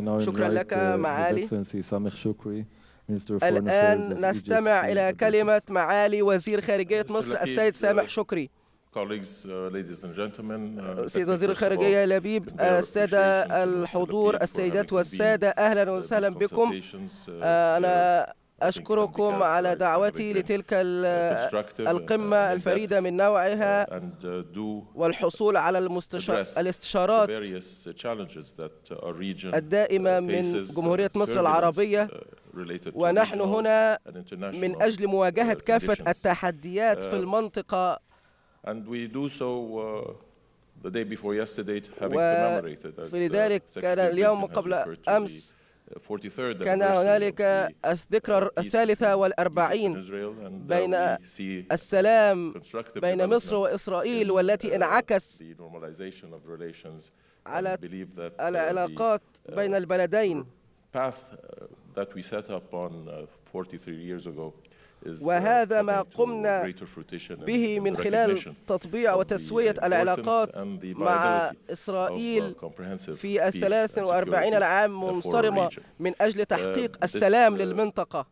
شكرا لك uh, معالي الآن نستمع إلى كلمة معالي وزير خارجية مصر السيد uh, سامح شكري uh, سيد وزير الخارجية لبيب السادة الحضور السيدات والسادة أهلا وسهلا بكم أنا أشكركم على دعوتي لتلك uh, القمة uh, الفريدة من نوعها uh, والحصول على الاستشارات الدائمة من جمهورية مصر العربية ونحن هنا من أجل مواجهة كافة التحديات في المنطقة ولذلك كان اليوم قبل أمس كان هنالك الذكرى uh, الثالثة والأربعين uh, بين السلام بين مصر وإسرائيل والتي uh, انعكس على العلاقات بين البلدين Uh, وهذا ما قمنا به من خلال تطبيع وتسوية العلاقات مع إسرائيل في الثلاث وأربعين العام منصرمة من أجل uh, تحقيق السلام uh, للمنطقة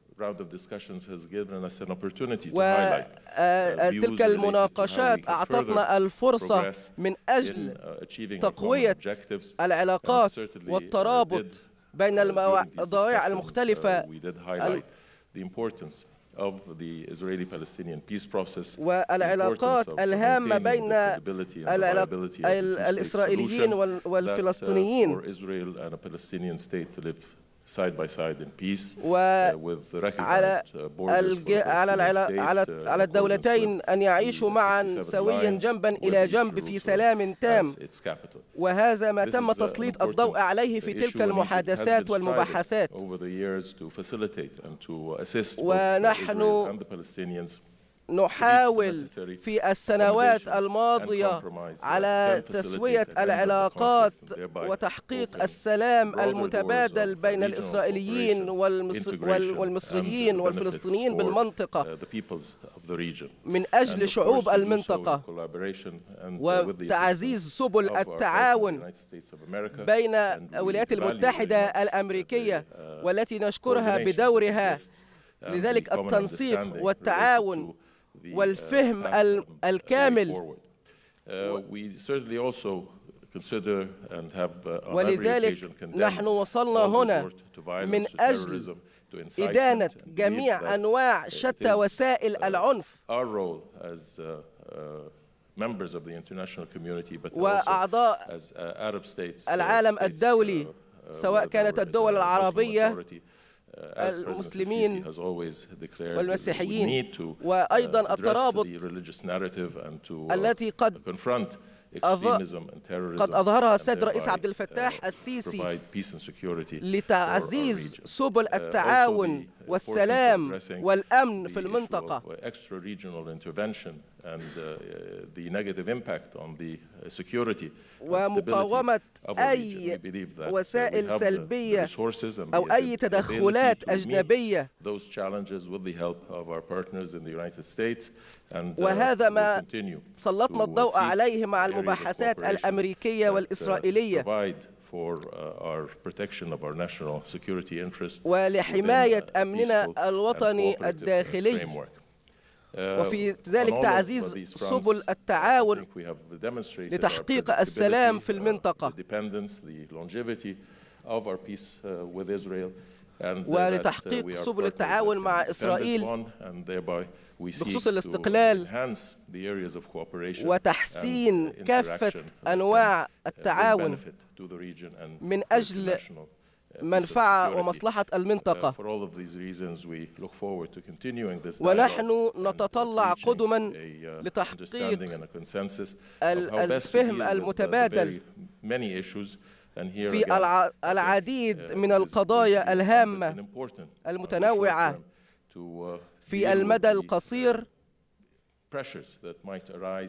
وتلك المناقشات أعطتنا الفرصة من أجل تقوية العلاقات والترابط بين المواضيع المختلفة والعلاقات الهامة بين الإسرائيليين uh, والفلسطينيين side by side in peace uh, with recognized uh, borders على على على uh, على الدولتين ان يعيشوا معا سويا جنبا الى جنب في سلام تام وهذا ما تم تسليط الضوء عليه في تلك المحادثات والمباحثات ونحن نحاول في السنوات الماضية uh, على تسوية العلاقات وتحقيق السلام المتبادل بين الإسرائيليين والمصريين والفلسطينيين بالمنطقة uh, من أجل شعوب المنطقة uh, وتعزيز سبل التعاون بين الولايات المتحدة الأمريكية والتي نشكرها بدورها لذلك التنسيق والتعاون Uh, والفهم uh, الكامل uh, ولذلك نحن وصلنا هنا من أجل إدانة جميع أنواع شتى وسائل العنف وأعضاء العالم الدولي سواء كانت الدول العربية Uh, المسلمين والمسيحيين uh, وأيضا الترابط uh, التي قد قد أظهرها السيد رئيس عبد الفتاح السيسي لتعزيز سبل التعاون والسلام والأمن في المنطقة and uh, the negative impact on the uh, security ومقاومة أي uh, وسائل سلبية أو أي تدخلات أجنبية وهذا ما سلطنا الضوء عليه مع المباحثات الأمريكية uh, والإسرائيلية ولحماية أمننا الوطني الداخلي آه، وفي ذلك تعزيز سبل التعاون لتحقيق السلام في المنطقة uh, uh, ولتحقيق سبل التعاون مع إسرائيل بخصوص الاستقلال وتحسين كافة أنواع التعاون من أجل منفعة ومصلحة المنطقة uh, ونحن نتطلع قدما uh, لتحقيق الفهم uh, المتبادل في العديد من القضايا الهامة المتنوعة في المدى القصير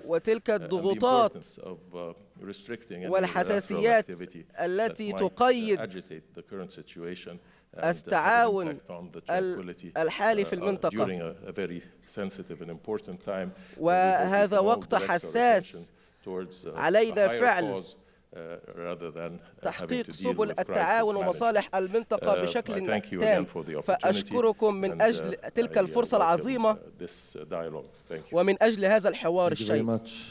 وتلك uh, الضغوطات uh, والحساسيات التي uh, تقيد التعاون الحالي في المنطقة وهذا وقت حساس علينا فعل Uh, uh, تحقيق سبل التعاون ومصالح المنطقة uh, بشكل تام فأشكركم من أجل تلك الفرصة العظيمة ومن أجل هذا الحوار الشيق